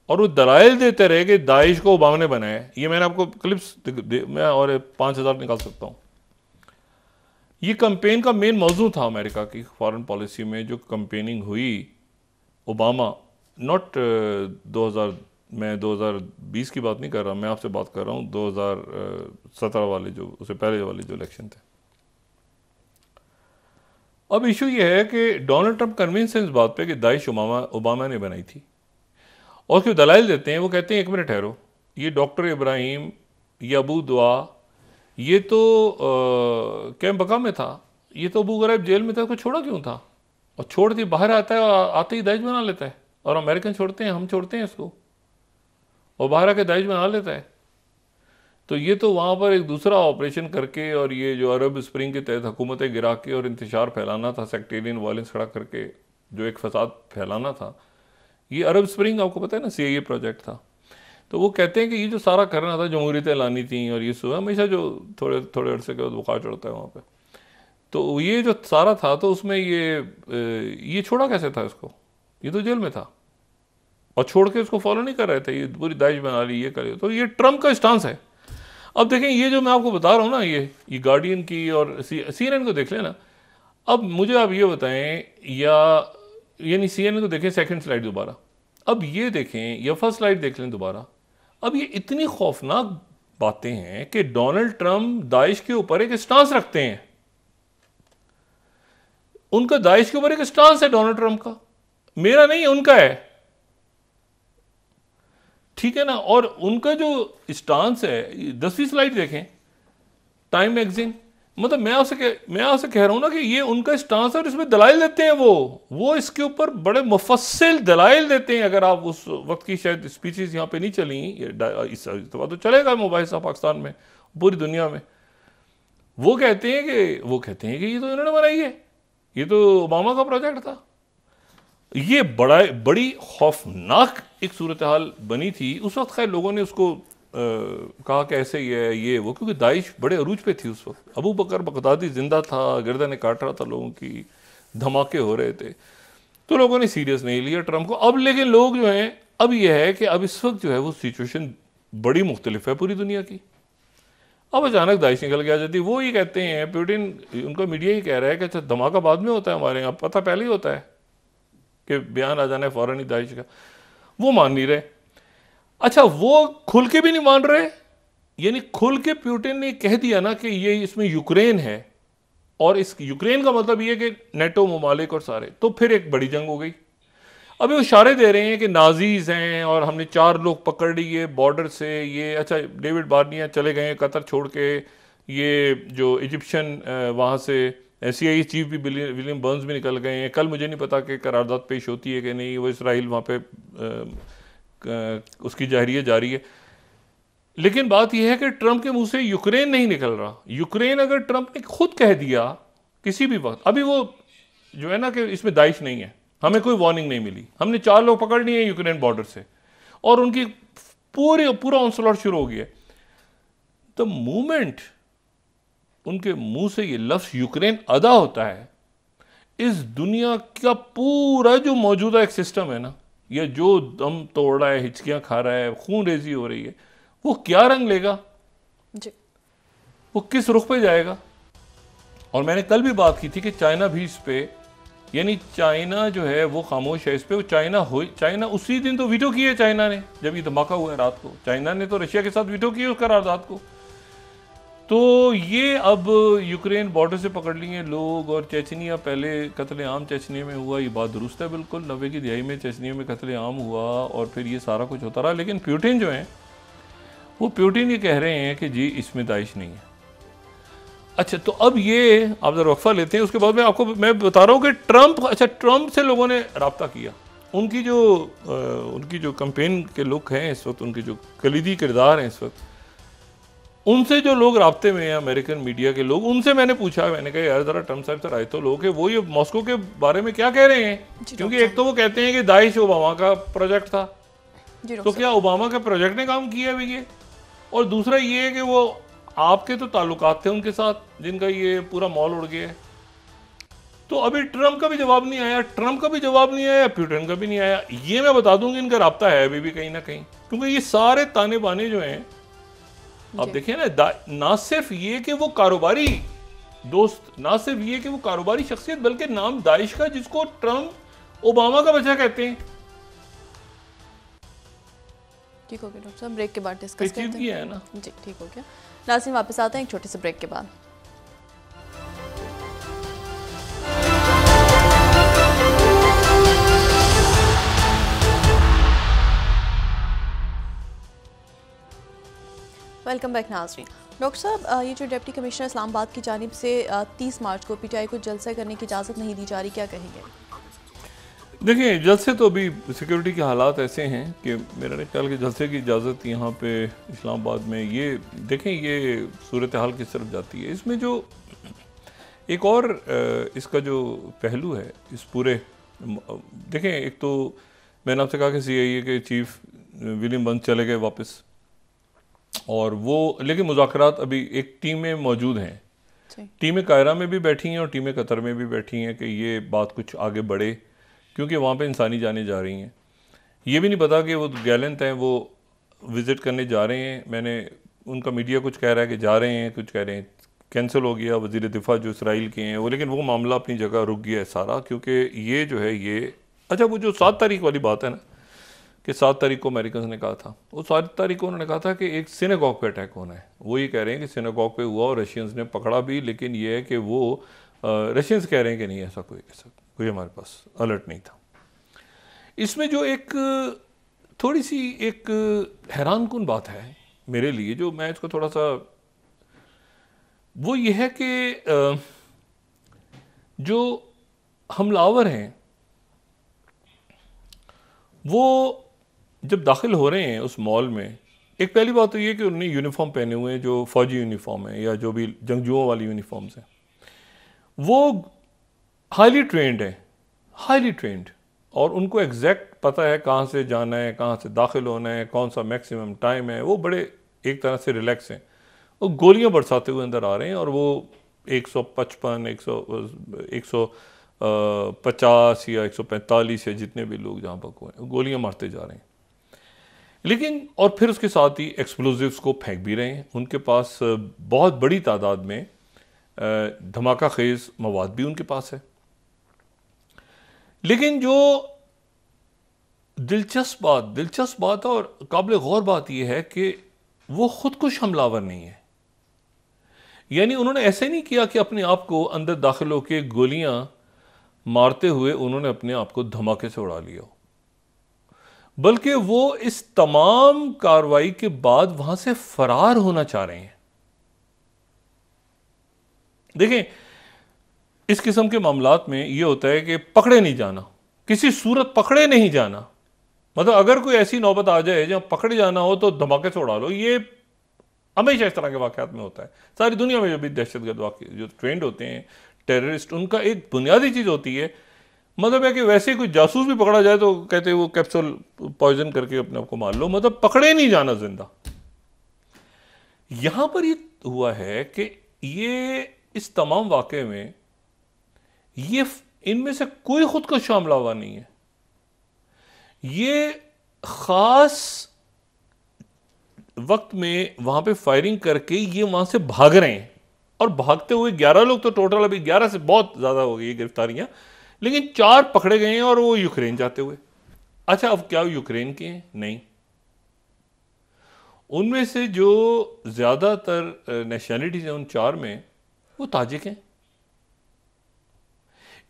S2: और वो दलाइल देते रहे कि दाइश को ओबामा ने बनाया ये मैंने आपको क्लिप्स मैं और पाँच हज़ार निकाल सकता हूँ ये कंपेन का मेन मौजू था अमेरिका की फॉरेन पॉलिसी में जो कंपेनिंग हुई ओबामा नॉट uh, 2000 मैं 2020 की बात नहीं कर रहा मैं आपसे बात कर रहा हूँ 2017 वाले जो उससे पहले वाले जो इलेक्शन थे अब इशू ये है कि डोनाल्ड ट्रंप कन्विंस है इस बात पे कि दाइश ओबामा ओबामा ने बनाई थी और उसके दलाइल देते हैं वो कहते हैं एक मिनट ठहरो ये डॉक्टर इब्राहिम ये अबू दुआ ये तो कैम्पका बका में था ये तो अबू गरीब जेल में था उसको छोड़ा क्यों था और छोड़ के बाहर आता है और आते ही दाइज बना लेता है और अमेरिकन छोड़ते हैं हम छोड़ते हैं इसको और बाहर आके दाइज बना लेता है तो ये तो वहाँ पर एक दूसरा ऑपरेशन करके और ये जो अरब स्प्रिंग के तहत हुकूमतें गिरा के और इंतजार फैलाना था सेक्टेरियन वायलेंस खड़ा करके जो एक फसाद फैलाना था ये अरब स्प्रिंग आपको पता है ना सी प्रोजेक्ट था तो वो कहते हैं कि ये जो सारा करना था जमहूरीतें लानी थी और ये सुबह हमेशा जो थोड़े थोड़े अरसे के बाद बुखार चढ़ता है वहाँ पर तो ये जो सारा था तो उसमें ये ये छोड़ा कैसे था इसको ये तो जेल में था और छोड़ के उसको फॉलो नहीं कर रहे थे ये पूरी दाइश बना ली ये करे तो ये ट्रम्प का स्टांस है अब देखें ये जो मैं आपको बता रहा हूँ ना ये ये गार्डियन की और सी एन को देख लेना अब मुझे आप ये बताएं या यानी सी एन को देखें सेकेंड स्लाइड दोबारा अब ये देखें या फर्स्ट स्लाइड देख लें दोबारा अब ये इतनी खौफनाक बातें हैं कि डोनाल्ड ट्रंप दाइश के ऊपर एक स्टांस रखते हैं उनका दाइश के ऊपर एक स्टांस है डोनाल्ड ट्रंप का मेरा नहीं उनका है ठीक है ना और उनका जो स्टांस है दसवीं स्लाइड देखें टाइम मैगजीन मतलब मैं आपसे मैं आपसे कह रहा हूँ ना कि ये उनका स्टांस है और इसमें दलाइल देते हैं वो वो इसके ऊपर बड़े मुफसल दलाइल देते हैं अगर आप उस वक्त की शायद स्पीचेस यहाँ पे नहीं चली इस तो, तो चलेगा मुबासा पाकिस्तान में पूरी दुनिया में वो कहते हैं कि वो कहते हैं कि ये तो इन्होंने बनाई है ये तो ओबामा का प्रोजेक्ट था ये बड़ा बड़ी खौफनाक एक सूरत हाल बनी थी उस वक्त खैर लोगों ने उसको कहा कि ऐसे है ये वो क्योंकि दाइश बड़े अरूज पे थी उस वक्त अबू बकर बगदादी ज़िंदा था गिरदा ने काट रहा था लोगों की धमाके हो रहे थे तो लोगों ने सीरियस नहीं लिया ट्रंप को अब लेकिन लोग जो हैं अब यह है कि अब इस वक्त जो है वो सिचुएशन बड़ी मुख्तलिफ है पूरी दुनिया की अब अचानक दाइश निकल के आ जाती वो ही कहते हैं प्यूटिन उनका मीडिया ही कह रहा है कि अच्छा धमाका बाद में होता है हमारे यहाँ पता पहले ही होता है कि बयान आ जाना है फ़ौरन ही दाइश का वो मान नहीं रहे अच्छा वो खुल के भी नहीं मान रहे यानी खुल के प्यूटिन ने कह दिया ना कि ये इसमें यूक्रेन है और इस यूक्रेन का मतलब ये कि नेटो ममालिक और सारे तो फिर एक बड़ी जंग हो गई अभी वो इशारे दे रहे हैं कि नाजीज़ हैं और हमने चार लोग पकड़ लिए बॉर्डर से ये अच्छा डेविड बार्निया चले गए कतर छोड़ के ये जो इजिप्शियन वहाँ से सी आई चीफ भी विलियम बर्न्स भी निकल गए हैं कल मुझे नहीं पता कि करारदाद पेश होती है कि नहीं वो इसराइल वहाँ पे उसकी जाहरीत जारी है लेकिन बात यह है कि ट्रंप के मुंह से यूक्रेन नहीं निकल रहा यूक्रेन अगर ट्रंप ने खुद कह दिया किसी भी वक्त अभी वो जो है ना कि इसमें दाइश नहीं है हमें कोई वार्निंग नहीं मिली हमने चार लोग पकड़ लिए यूक्रेन बॉर्डर से और उनकी पूरे पूरा ऑनसलॉट शुरू हो गया द मूमेंट उनके मुंह से ये लफ्ज़ यूक्रेन अदा होता है इस दुनिया का पूरा जो मौजूदा एक सिस्टम है ना या जो दम तोड़ रहा है हिचकियां खा रहा है खून रेजी हो रही है वो क्या रंग लेगा जी वो किस रुख पे जाएगा और मैंने कल भी बात की थी कि चाइना भी इस पे यानी चाइना जो है वो खामोश है इस पे वो चाइना हो चाइना उसी दिन तो वीटो किया है चाइना ने जब ये धमाका हुआ है रात को चाइना ने तो रशिया के साथ वीटो किया है उस करारदाद को तो ये अब यूक्रेन बॉर्डर से पकड़ लिए लोग और चेचनिया पहले कतल आम चेचनिया में हुआ ये बात दुरुस्त है बिल्कुल नबे की दिहाई में चेचनिया में कतल आम हुआ और फिर ये सारा कुछ होता रहा लेकिन प्यूटिन जो हैं वो प्यूटिन ये कह रहे हैं कि जी इसमें दाइश नहीं है अच्छा तो अब ये आप जरा वक्फा लेते हैं उसके बाद में आपको मैं बता रहा हूँ कि ट्रंप अच्छा ट्रंप से लोगों ने रबता किया उनकी जो आ, उनकी जो कंपेन के लुक हैं इस वक्त उनके जो कलीदी किरदार हैं इस वक्त उनसे जो लोग रबते में हैं अमेरिकन मीडिया के लोग उनसे मैंने पूछा मैंने कहा यार ज़रा ट्रम्प साहब से तो लोग है वो ये मॉस्को के बारे में क्या कह रहे हैं क्योंकि एक तो वो कहते हैं कि दाइश ओबामा का प्रोजेक्ट था तो क्या ओबामा के प्रोजेक्ट ने काम किया अभी ये और दूसरा ये है कि वो आपके तो ताल्लुक थे उनके साथ जिनका ये पूरा मॉल उड़ गया है तो अभी ट्रम्प का भी जवाब नहीं आया ट्रम्प का भी जवाब नहीं आया प्यूटन का भी नहीं आया ये मैं बता दूंगी इनका रबता है अभी भी कहीं ना कहीं क्योंकि ये सारे ताने बाने जो हैं अब देखिए ना ना सिर्फ ये कि वो कारोबारी दोस्त ना सिर्फ ये कि वो कारोबारी शख्सियत बल्कि नाम दाइश का जिसको ट्रंप ओबामा का बच्चा कहते हैं
S1: ठीक हो गया डॉक्टर साहब ब्रेक के बाद डिस्कस करते हैं है ना जी ठीक हो गया नासिम वापस आते हैं एक छोटे से ब्रेक के बाद वेलकम बैक नाजरी डॉक्टर साहब ये जो डिप्टी कमिश्नर इस्लामाबाद की जानब से तीस मार्च को पी टी आई को जलसा करने की इजाज़त नहीं दी जा रही क्या कहेंगे
S2: देखिए जलसे तो अभी सिक्योरिटी के हालात ऐसे हैं कि मेरा ख्याल के जलसे की इजाज़त यहाँ पे इस्लामाबाद में ये देखें ये सूरत हाल किस तरफ जाती है इसमें जो एक और इसका जो पहलू है इस पूरे देखें एक तो मैंने आपसे कहा कि सी आई ए के चीफ विलियम बंस चले गए वापस और वो लेकिन मुजाकर अभी एक टीमें मौजूद हैं टीमें कायरा में भी बैठी हैं और टीमें कतर में भी बैठी हैं कि ये बात कुछ आगे बढ़े क्योंकि वहाँ पे इंसानी जाने जा रही हैं ये भी नहीं पता कि वो गैलेंट हैं वो विज़िट करने जा रहे हैं मैंने उनका मीडिया कुछ कह रहा है कि जा रहे हैं कुछ कह रहे हैं कैंसिल हो गया वजीर दिफा जो इसराइल के हैं वो लेकिन वो मामला अपनी जगह रुक गया है सारा क्योंकि ये जो है ये अच्छा वो जो सात तारीख वाली बात है ना कि सात तारीख को अमेरिकन ने कहा था वो सात तारीख को उन्होंने कहा था कि एक सिनेगॉग पे अटैक होना है वो ये कह रहे हैं कि सिनेगॉग पे हुआ और रशियंस ने पकड़ा भी लेकिन ये है कि वो रशियंस कह रहे हैं कि नहीं ऐसा कोई ऐसा कोई हमारे पास अलर्ट नहीं था इसमें जो एक थोड़ी सी एक हैरान कन बात है मेरे लिए जो मैं इसको थोड़ा सा वो ये है कि जो हमलावर हैं वो जब दाखिल हो रहे हैं उस मॉल में एक पहली बात तो ये कि उन्होंने यूनिफॉर्म पहने हुए हैं जो फ़ौजी यूनिफॉर्म है या जो भी जंगजुओं वाली यूनिफॉर्म्स हैं वो हाईली ट्रेंड है हाईली ट्रेंड और उनको एग्जैक्ट पता है कहाँ से जाना है कहाँ से दाखिल होना है कौन सा मैक्सिमम टाइम है वो बड़े एक तरह से रिलैक्स हैं वो गोलियाँ बरसाते हुए अंदर आ रहे हैं और वो एक सौ पचपन एक सौ एक सौ पचास या एक सौ पैंतालीस या जितने भी लोग जहाँ पक हुए हैं गोलियाँ मारते जा रहे हैं लेकिन और फिर उसके साथ ही एक्सप्लोजिव को फेंक भी रहे हैं उनके पास बहुत बड़ी तादाद में धमाका खेज मवाद भी उनके पास है लेकिन जो दिलचस्प बात दिलचस्प बात और काबिल गौर बात यह है कि वो खुद कुछ हमलावर नहीं है यानी उन्होंने ऐसे नहीं किया कि अपने आप को अंदर दाखिल होकर गोलियां मारते हुए उन्होंने अपने आप को धमाके से उड़ा लिया हो बल्कि वो इस तमाम कार्रवाई के बाद वहां से फरार होना चाह रहे हैं देखें इस किस्म के मामला में यह होता है कि पकड़े नहीं जाना किसी सूरत पकड़े नहीं जाना मतलब अगर कोई ऐसी नौबत आ जाए जहां पकड़े जाना हो तो धमाके से उड़ा लो ये हमेशा इस तरह के वाकत में होता है सारी दुनिया में जो भी दहशतगर्द वाक़ जो ट्रेंड होते हैं टेररिस्ट उनका एक बुनियादी चीज़ होती है मतलब है कि वैसे कोई जासूस भी पकड़ा जाए तो कहते वो कैप्सूल पॉइजन करके अपने आप को मार लो मतलब पकड़े नहीं जाना जिंदा यहां पर ये हुआ है कि ये इस तमाम वाक्य में ये इनमें से कोई को शामला हुआ नहीं है ये ख़ास वक्त में वहां पे फायरिंग करके ये वहां से भाग रहे हैं और भागते हुए ग्यारह लोग तो टोटल अभी ग्यारह से बहुत ज़्यादा हो गई गिरफ्तारियां लेकिन चार पकड़े गए हैं और वो यूक्रेन जाते हुए अच्छा अब क्या यूक्रेन के हैं नहीं उनमें से जो ज़्यादातर नेशनलिटीज़ हैं उन चार में वो ताजिक हैं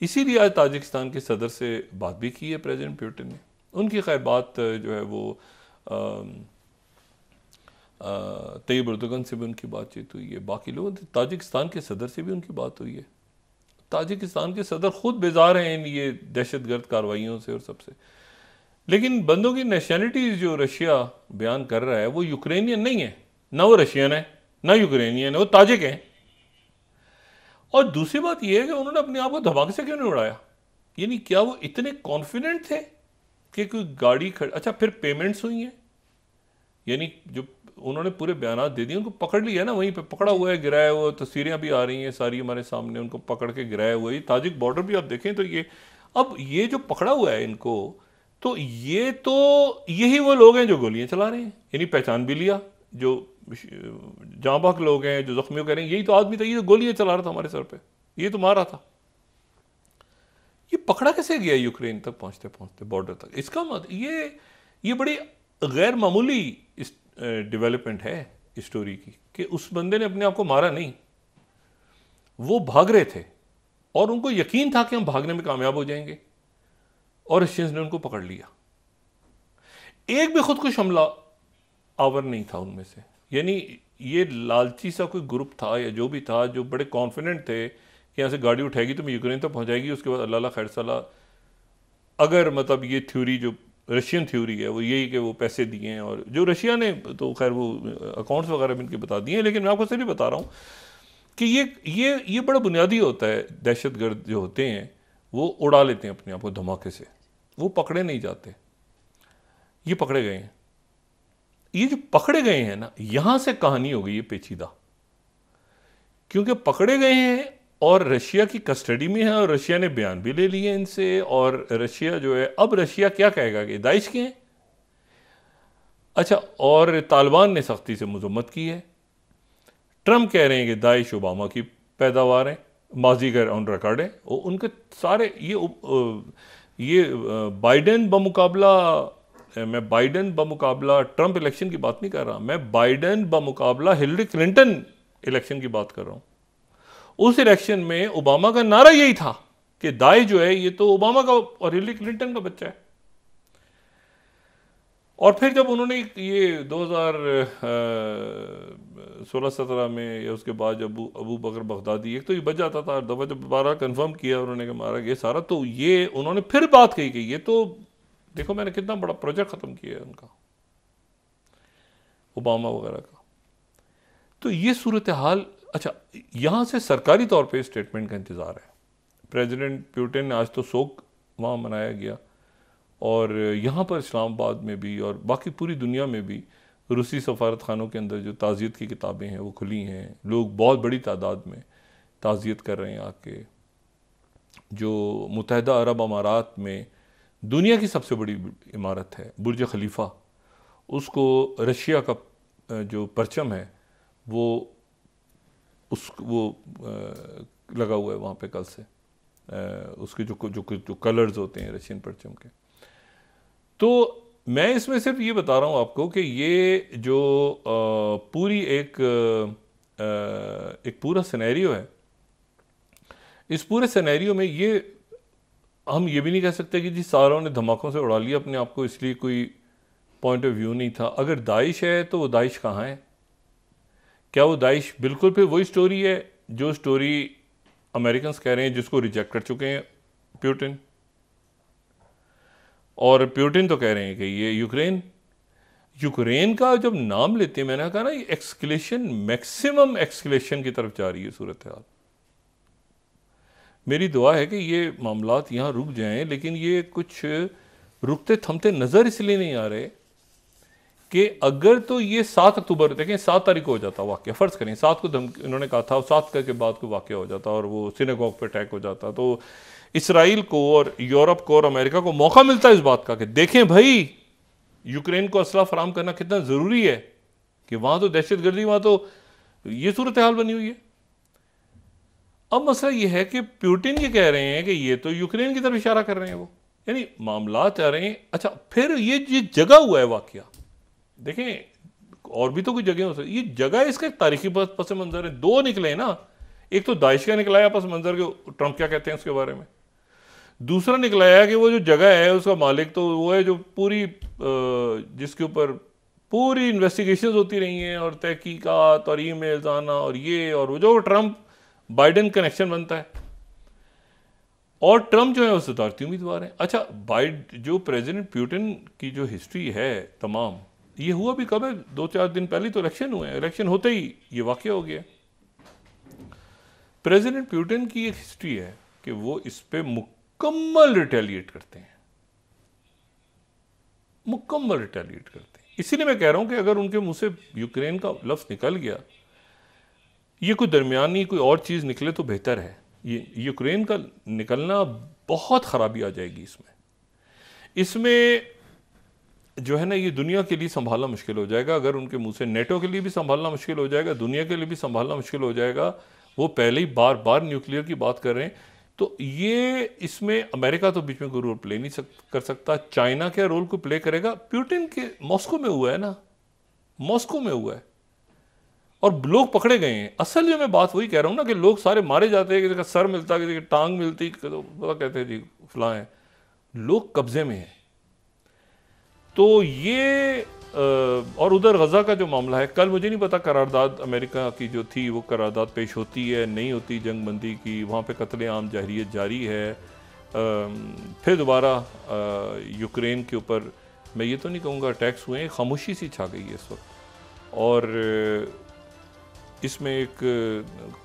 S2: इसीलिए आज ताजिकिस्तान के सदर से बात भी की है प्रेसिडेंट प्यूटिन ने उनकी खैर बात जो है वो तयब उर्दगन से भी उनकी बातचीत हुई है बाकी लोगों ताजिकिस्तान के सदर से भी उनकी बात हुई है ताजिकिस्तान के सदर खुद बेजार हैं इन ये दहशत गर्द कार्रवाइयों से और सबसे लेकिन बंदों की नेशनलिटीज़ जो रशिया बयान कर रहा है वो यूक्रेनियन नहीं है ना वो रशियन है ना यूक्रेनियन है वो ताजिक हैं और दूसरी बात यह है कि उन्होंने अपने आप को धमाके से क्यों नहीं उड़ाया यानी क्या वो इतने कॉन्फिडेंट थे कि कोई गाड़ी खड़ अच्छा फिर पेमेंट्स हुई हैं यानी जो उन्होंने पूरे बयान दे दिए उनको पकड़ लिया ना वहीं पे पकड़ा हुआ है गिराया हुआ तस्वीरें भी आ रही हैं सारी हमारे सामने उनको पकड़ के गिराया हुआ है ताजिक बॉर्डर भी आप देखें तो ये अब ये जो पकड़ा हुआ है इनको तो ये तो यही वो लोग हैं जो गोलियां चला रहे हैं यानी पहचान भी लिया जो जाँबाक लोग हैं जो जख्मियों कह रहे हैं यही तो आदमी था ये तो गोलियां चला रहा था हमारे सर पर ये तो मार रहा था ये पकड़ा कैसे गया यूक्रेन तक पहुंचते पहुंचते बॉर्डर तक इसका मत ये ये बड़ी गैर मामूली इस डेवलपमेंट है स्टोरी की कि उस बंदे ने अपने आप को मारा नहीं वो भाग रहे थे और उनको यकीन था कि हम भागने में कामयाब हो जाएंगे और इस चीज ने उनको पकड़ लिया एक भी खुदकुश हमला आवर नहीं था उनमें से यानी ये लालची सा कोई ग्रुप था या जो भी था जो बड़े कॉन्फिडेंट थे कि यहाँ से गाड़ी उठाएगी तो मैं यूक्रेन तक तो पहुँचाएगी उसके बाद अल्लाह खैर सला अगर मतलब ये थ्योरी जो रशियन थ्योरी है वो यही कि वो पैसे दिए हैं और जो रशिया ने तो खैर वो अकाउंट्स वगैरह भी इनके बता दिए हैं लेकिन मैं आपको सिर्फ बता रहा हूँ कि ये ये ये बड़ा बुनियादी होता है दहशत गर्द जो होते हैं वो उड़ा लेते हैं अपने आप को धमाके से वो पकड़े नहीं जाते ये पकड़े गए हैं ये जो पकड़े गए हैं ना यहाँ से कहानी हो गई है पेचीदा क्योंकि पकड़े गए हैं और रशिया की कस्टडी में है और रशिया ने बयान भी ले लिए इनसे और रशिया जो है अब रशिया क्या कहेगा कि दाइश के हैं अच्छा और तालिबान ने सख्ती से मजम्मत की है ट्रम्प कह रहे हैं कि दाइश ओबामा की पैदावार है माजी गैर ऑन रिकॉर्ड है उनके सारे ये ये बाइडन बमुकाबला मैं बाइडन बमुकाबला ट्रम्प इलेक्शन की बात नहीं कर रहा मैं बाइडन बमुकाबला हिलरी क्लिंटन इलेक्शन की बात कर रहा हूँ उस इलेक्शन में ओबामा का नारा यही था कि दाई जो है ये तो ओबामा का और हिलरी क्लिंटन का बच्चा है और फिर जब उन्होंने ये 2016-17 में या उसके बाद जब अबू बकर बगदादी एक तो ये बच जाता था दफ़ा जब दोबारा कंफर्म किया उन्होंने कि मारा गया सारा तो ये उन्होंने फिर बात कही कि ये तो देखो मैंने कितना बड़ा प्रोजेक्ट ख़त्म किया है उनका ओबामा वगैरह का तो ये सूरत हाल अच्छा यहाँ से सरकारी तौर पे स्टेटमेंट का इंतज़ार है प्रेसिडेंट प्यूटिन ने आज तो शोक वहाँ मनाया गया और यहाँ पर इस्लामाबाद में भी और बाकी पूरी दुनिया में भी रूसी सफारत खानों के अंदर जो ताज़ियत की किताबें हैं वो खुली हैं लोग बहुत बड़ी तादाद में ताज़ियत कर रहे हैं आके जो मुतहदा अरब अमारात में दुनिया की सबसे बड़ी इमारत है बुर्ज खलीफ़ा उसको रशिया का जो परचम है वो उस वो लगा हुआ है वहाँ पे कल से उसके जो जो जो कलर्स होते हैं रशियन परचम के तो मैं इसमें सिर्फ ये बता रहा हूँ आपको कि ये जो पूरी एक एक पूरा सिनेरियो है इस पूरे सिनेरियो में ये हम ये भी नहीं कह सकते कि जी सारों ने धमाकों से उड़ा लिया अपने आप को इसलिए कोई पॉइंट ऑफ व्यू नहीं था अगर दाइश है तो वो दाइश कहाँ है क्या वो दाइश बिल्कुल फिर वही स्टोरी है जो स्टोरी अमेरिकन कह रहे हैं जिसको रिजेक्ट कर चुके हैं प्यूटिन और प्यूटिन तो कह रहे हैं कि ये यूक्रेन यूक्रेन का जब नाम लेते हैं मैंने कहा ना ये एक्सकलेशन मैक्सिमम एक्सकलेशन की तरफ जा रही है सूरत हाल मेरी दुआ है कि ये मामला यहां रुक जाएं लेकिन ये कुछ रुकते थमते नज़र इसलिए नहीं आ रहे कि अगर तो ये सात अक्टूबर देखें सात तारीख को हो जाता वाक्य फ़र्ज़ करें सात को धमकी उन्होंने कहा था सात के बाद को वाक्य हो जाता और वो सिनेगॉग पे अटैक हो जाता तो इसराइल को और यूरोप को और अमेरिका को मौका मिलता है इस बात का कि देखें भाई यूक्रेन को असला फराम करना कितना ज़रूरी है कि वहाँ तो दहशत गर्दी वहाँ तो ये सूरत हाल बनी हुई है अब मसला ये है कि प्यूटिन ये कह रहे हैं कि ये तो यूक्रेन की तरफ इशारा कर रहे हैं वो यानी मामला आ रहे हैं अच्छा फिर ये जगह हुआ है वाक़ देखें और भी तो कुछ जगह हो सकती ये जगह इसके तारीखी पस मंज़र है दो निकले ना एक तो दाइश का निकला है पस मंज़र के ट्रंप क्या कहते हैं उसके बारे में दूसरा निकलाया कि वो जो जगह है उसका मालिक तो वो है जो पूरी जिसके ऊपर पूरी इन्वेस्टिगेशन होती रही हैं और तहकीकत और ई मेल्स आना और ये और वो जो ट्रम्प बाइडन कनेक्शन बनता है और ट्रम्प जो है वो सदारती उम्मीदवार हैं अच्छा बाइड जो प्रेसिडेंट प्यूटिन की जो हिस्ट्री है तमाम ये हुआ भी कब है दो चार दिन पहले तो इलेक्शन हुए हैं इलेक्शन होते ही ये वाक़ हो गया प्रेसिडेंट प्यूटिन की एक हिस्ट्री है कि वो इस पर मुकम्मल रिटेलिएट करते हैं मुकम्मल रिटेलिएट करते हैं इसीलिए मैं कह रहा हूं कि अगर उनके मुंह से यूक्रेन का लफ्ज़ निकल गया ये कोई दरमियानी कोई और चीज़ निकले तो बेहतर है ये यूक्रेन का निकलना बहुत ख़राबी आ जाएगी इसमें इसमें जो है ना ये दुनिया के लिए संभालना मुश्किल हो जाएगा अगर उनके मुंह से नेटो के लिए भी संभालना मुश्किल हो जाएगा दुनिया के लिए भी संभालना मुश्किल हो जाएगा वो पहले ही बार बार न्यूक्लियर की बात कर रहे हैं तो ये इसमें अमेरिका तो बीच में कोई रोल प्ले नहीं सक, कर सकता चाइना क्या रोल को प्ले करेगा प्यूटिन के मॉस्को में हुआ है ना मॉस्को में हुआ है और लोग पकड़े गए हैं असल जो मैं बात वही कह रहा हूँ ना कि लोग सारे मारे जाते हैं किसी का सर मिलता किसी की टांग मिलती तो कहते हैं जी फलाएँ लोग कब्जे में हैं तो ये और उधर गज़ा का जो मामला है कल मुझे नहीं पता करारदाद अमेरिका की जो थी वो करारदाद पेश होती है नहीं होती जंग बंदी की वहाँ पर कतल आम जहरीत जारी है फिर दोबारा यूक्रेन के ऊपर मैं ये तो नहीं कहूँगा अटैक्स हुए खामोशी सी छा गई है इस वक्त और इसमें एक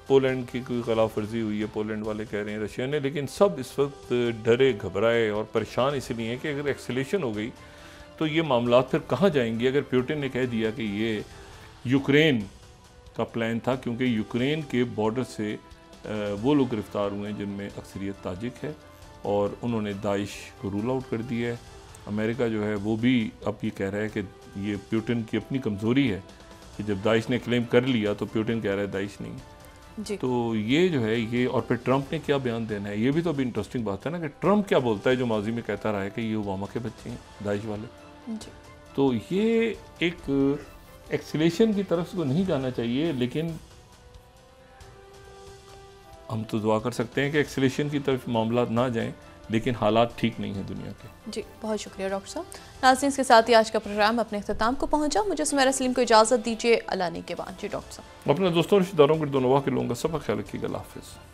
S2: पोलैंड की कोई खिलाफ वर्जी हुई है पोलैंड वाले कह रहे हैं रशिया ने लेकिन सब इस वक्त डरे घबराए और परेशान इसलिए हैं कि अगर एक्सलेशन हो गई तो ये मामला फिर कहाँ जाएंगे अगर प्यूटिन ने कह दिया कि ये यूक्रेन का प्लान था क्योंकि यूक्रेन के बॉर्डर से वो लोग गिरफ़्तार हुए हैं जिनमें अक्सरियत ताजिक है और उन्होंने दाइश को रूल आउट कर दिया है अमेरिका जो है वो भी अब ये कह रहा है कि ये प्यूटिन की अपनी कमज़ोरी है कि जब दाइश ने क्लेम कर लिया तो प्यूटिन कह रहा है दाइश नहीं जी। तो ये जो है ये और फिर ट्रंप ने क्या बयान देना है ये भी तो अभी इंटरेस्टिंग बात है ना कि ट्रंप क्या बोलता है जो माजी में कहता रहा है कि ये ओबामा के बच्चे हैं दाइश वाले तो ये एक एक्सलेशन की तरफ से तो नहीं जाना चाहिए लेकिन हम तो दुआ कर सकते हैं कि एक्सलेशन की तरफ मामला ना जाए लेकिन हालात ठीक नहीं है दुनिया
S1: के जी बहुत शुक्रिया डॉक्टर साहब नाजन के साथ ही आज का प्रोग्राम अपने अख्ताम को पहुंचा मुझे सुमेरा सलीम को इजाज़त दीजिए अलाने के बाद जी डॉक्टर साहब
S2: अपने दोस्तों रिश्तेदारों के दोनों के लोगों का सबक ख्याल रखिएगा हाफिज़